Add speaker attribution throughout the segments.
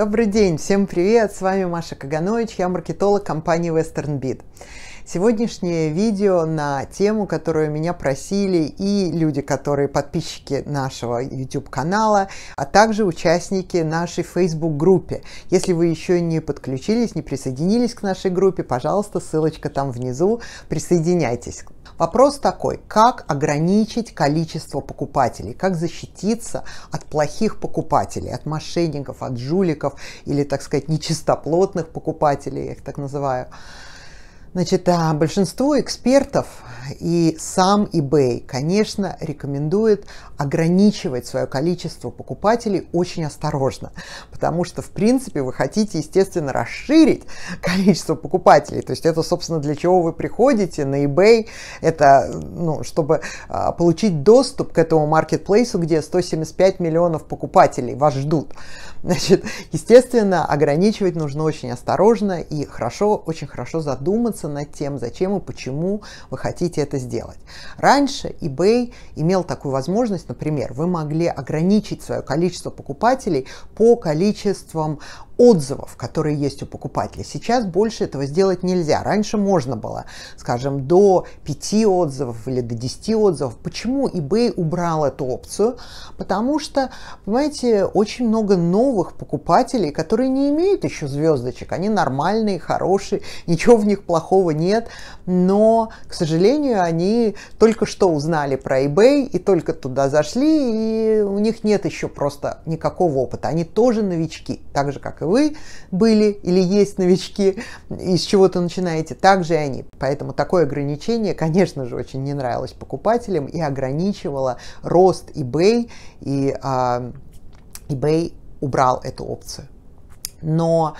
Speaker 1: Добрый день, всем привет, с вами Маша Каганович, я маркетолог компании WesternBit. Сегодняшнее видео на тему, которую меня просили и люди, которые подписчики нашего YouTube-канала, а также участники нашей Facebook-группе. Если вы еще не подключились, не присоединились к нашей группе, пожалуйста, ссылочка там внизу, присоединяйтесь. Вопрос такой, как ограничить количество покупателей, как защититься от плохих покупателей, от мошенников, от жуликов или, так сказать, нечистоплотных покупателей, я их так называю. Значит, а большинство экспертов и сам eBay, конечно, рекомендует ограничивать свое количество покупателей очень осторожно, потому что, в принципе, вы хотите, естественно, расширить количество покупателей. То есть это, собственно, для чего вы приходите на eBay, это, ну, чтобы а, получить доступ к этому маркетплейсу, где 175 миллионов покупателей вас ждут. Значит, естественно, ограничивать нужно очень осторожно и хорошо, очень хорошо задуматься, задуматься над тем, зачем и почему вы хотите это сделать. Раньше eBay имел такую возможность, например, вы могли ограничить свое количество покупателей по количествам отзывов, которые есть у покупателя. Сейчас больше этого сделать нельзя. Раньше можно было, скажем, до 5 отзывов или до 10 отзывов. Почему eBay убрал эту опцию? Потому что, понимаете, очень много новых покупателей, которые не имеют еще звездочек. Они нормальные, хорошие, ничего в них плохого нет. Но, к сожалению, они только что узнали про eBay и только туда зашли, и у них нет еще просто никакого опыта. Они тоже новички, так же, как и вы были или есть новички, и с чего-то начинаете, так же и они. Поэтому такое ограничение, конечно же, очень не нравилось покупателям и ограничивало рост eBay, и э, eBay убрал эту опцию. Но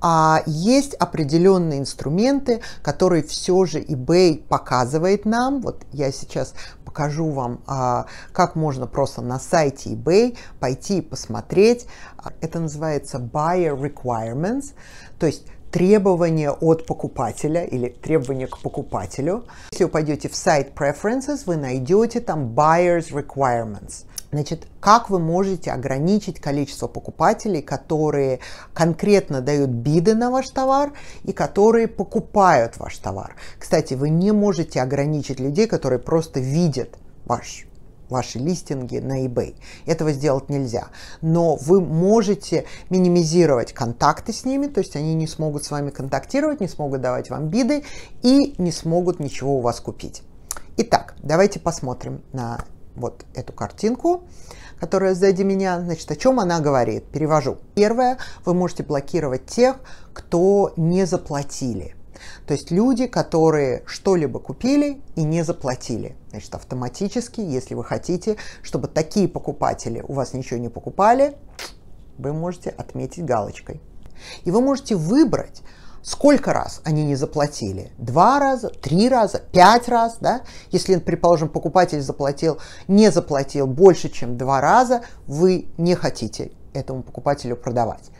Speaker 1: а, есть определенные инструменты, которые все же eBay показывает нам. Вот я сейчас покажу вам, а, как можно просто на сайте eBay пойти и посмотреть. А, это называется Buyer Requirements, то есть требования от покупателя или требования к покупателю. Если вы пойдете в сайт Preferences, вы найдете там Buyer's Requirements – Значит, как вы можете ограничить количество покупателей, которые конкретно дают биды на ваш товар и которые покупают ваш товар? Кстати, вы не можете ограничить людей, которые просто видят ваш ваши листинги на eBay. Этого сделать нельзя. Но вы можете минимизировать контакты с ними, то есть они не смогут с вами контактировать, не смогут давать вам биды и не смогут ничего у вас купить. Итак, давайте посмотрим на вот эту картинку, которая сзади меня. Значит, о чем она говорит? Перевожу. Первое, вы можете блокировать тех, кто не заплатили. То есть люди, которые что-либо купили и не заплатили. Значит, автоматически, если вы хотите, чтобы такие покупатели у вас ничего не покупали, вы можете отметить галочкой. И вы можете выбрать, Сколько раз они не заплатили? Два раза, три раза, пять раз, да? Если, предположим, покупатель заплатил, не заплатил больше, чем два раза, вы не хотите этому покупателю продавать.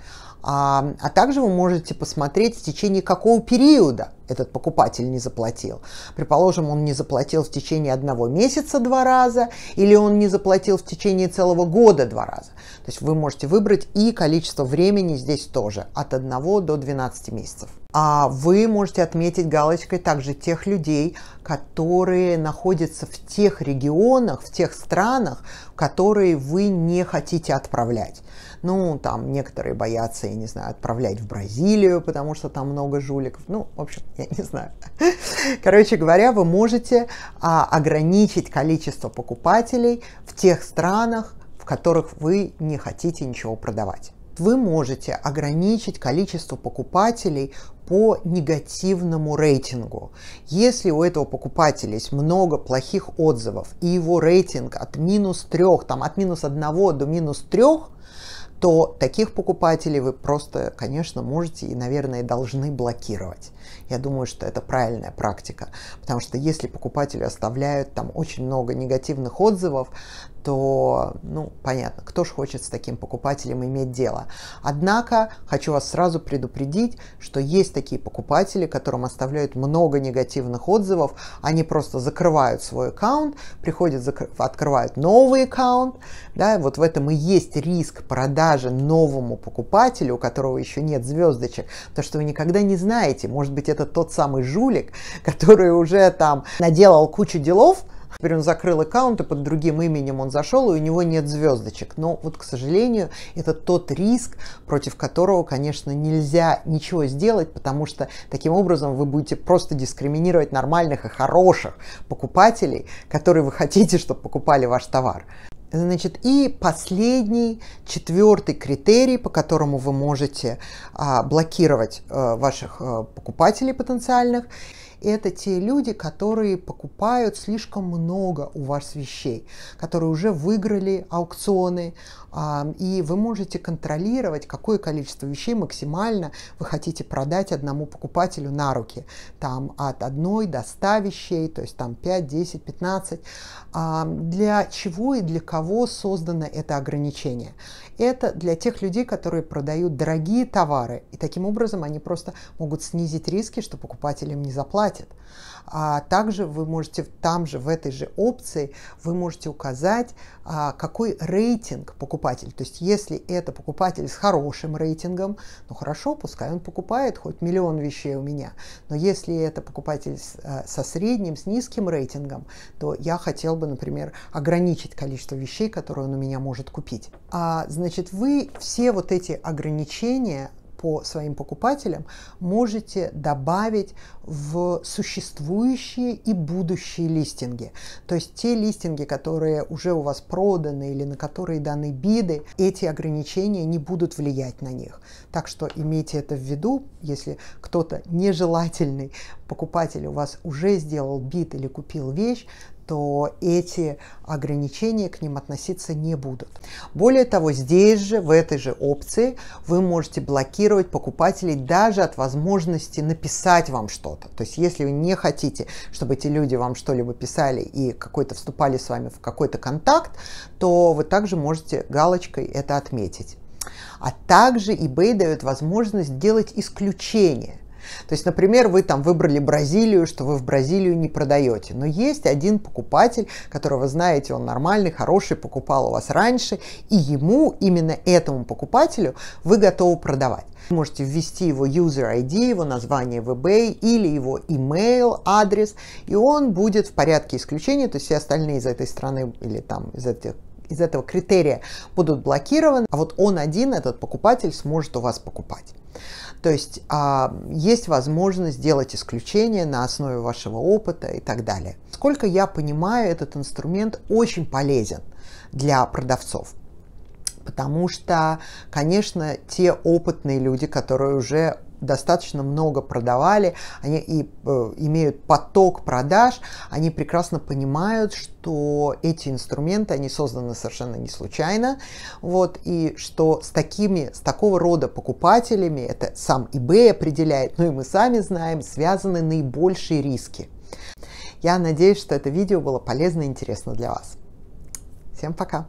Speaker 1: А, а также вы можете посмотреть, в течение какого периода этот покупатель не заплатил. Предположим, он не заплатил в течение одного месяца два раза, или он не заплатил в течение целого года два раза. То есть вы можете выбрать и количество времени здесь тоже, от 1 до 12 месяцев. А вы можете отметить галочкой также тех людей, которые находятся в тех регионах, в тех странах, которые вы не хотите отправлять. Ну, там некоторые боятся, я не знаю, отправлять в Бразилию, потому что там много жуликов. Ну, в общем, я не знаю. Короче говоря, вы можете а, ограничить количество покупателей в тех странах, в которых вы не хотите ничего продавать. Вы можете ограничить количество покупателей по негативному рейтингу. Если у этого покупателя есть много плохих отзывов и его рейтинг от минус 3, там от минус 1 до минус 3, то таких покупателей вы просто, конечно, можете и, наверное, должны блокировать. Я думаю, что это правильная практика, потому что если покупатели оставляют там очень много негативных отзывов, то, ну, понятно, кто же хочет с таким покупателем иметь дело. Однако хочу вас сразу предупредить, что есть такие покупатели, которым оставляют много негативных отзывов, они просто закрывают свой аккаунт, приходят, закр... открывают новый аккаунт, да, вот в этом и есть риск продажи новому покупателю, у которого еще нет звездочек, то что вы никогда не знаете, может быть, это тот самый жулик, который уже там наделал кучу делов, Теперь он закрыл аккаунт, и под другим именем он зашел, и у него нет звездочек. Но вот, к сожалению, это тот риск, против которого, конечно, нельзя ничего сделать, потому что таким образом вы будете просто дискриминировать нормальных и хороших покупателей, которые вы хотите, чтобы покупали ваш товар. Значит, и последний, четвертый критерий, по которому вы можете а, блокировать а, ваших а, покупателей потенциальных, это те люди, которые покупают слишком много у вас вещей, которые уже выиграли аукционы, а, и вы можете контролировать, какое количество вещей максимально вы хотите продать одному покупателю на руки. Там от одной до 100 вещей, то есть там 5, 10, 15. Для чего и для кого создано это ограничение? Это для тех людей, которые продают дорогие товары, и таким образом они просто могут снизить риски, что покупателям не заплатит платят. А также вы можете там же, в этой же опции, вы можете указать, а, какой рейтинг покупатель. То есть если это покупатель с хорошим рейтингом, ну хорошо, пускай он покупает хоть миллион вещей у меня. Но если это покупатель э, со средним, с низким рейтингом, то я хотел бы, например, ограничить количество вещей, которые он у меня может купить. А, значит, вы все вот эти ограничения по своим покупателям можете добавить в существующие и будущие листинги. То есть те листинги, которые уже у вас проданы или на которые даны биды, эти ограничения не будут влиять на них. Так что имейте это в виду, если кто-то нежелательный покупатель у вас уже сделал бит или купил вещь, то эти ограничения к ним относиться не будут. Более того, здесь же, в этой же опции, вы можете блокировать покупателей даже от возможности написать вам что-то. То есть, если вы не хотите, чтобы эти люди вам что-либо писали и какой-то вступали с вами в какой-то контакт, то вы также можете галочкой это отметить. А также eBay дает возможность делать исключения то есть, например, вы там выбрали Бразилию, что вы в Бразилию не продаете, но есть один покупатель, которого знаете, он нормальный, хороший, покупал у вас раньше, и ему, именно этому покупателю, вы готовы продавать. Вы можете ввести его user ID, его название в eBay или его email, адрес, и он будет в порядке исключения, то есть все остальные из этой страны или там из этих из этого критерия будут блокированы, а вот он один, этот покупатель, сможет у вас покупать. То есть а, есть возможность сделать исключение на основе вашего опыта и так далее. Сколько я понимаю, этот инструмент очень полезен для продавцов. Потому что, конечно, те опытные люди, которые уже достаточно много продавали, они и э, имеют поток продаж, они прекрасно понимают, что эти инструменты, они созданы совершенно не случайно, вот, и что с такими, с такого рода покупателями, это сам eBay определяет, ну и мы сами знаем, связаны наибольшие риски. Я надеюсь, что это видео было полезно и интересно для вас. Всем пока!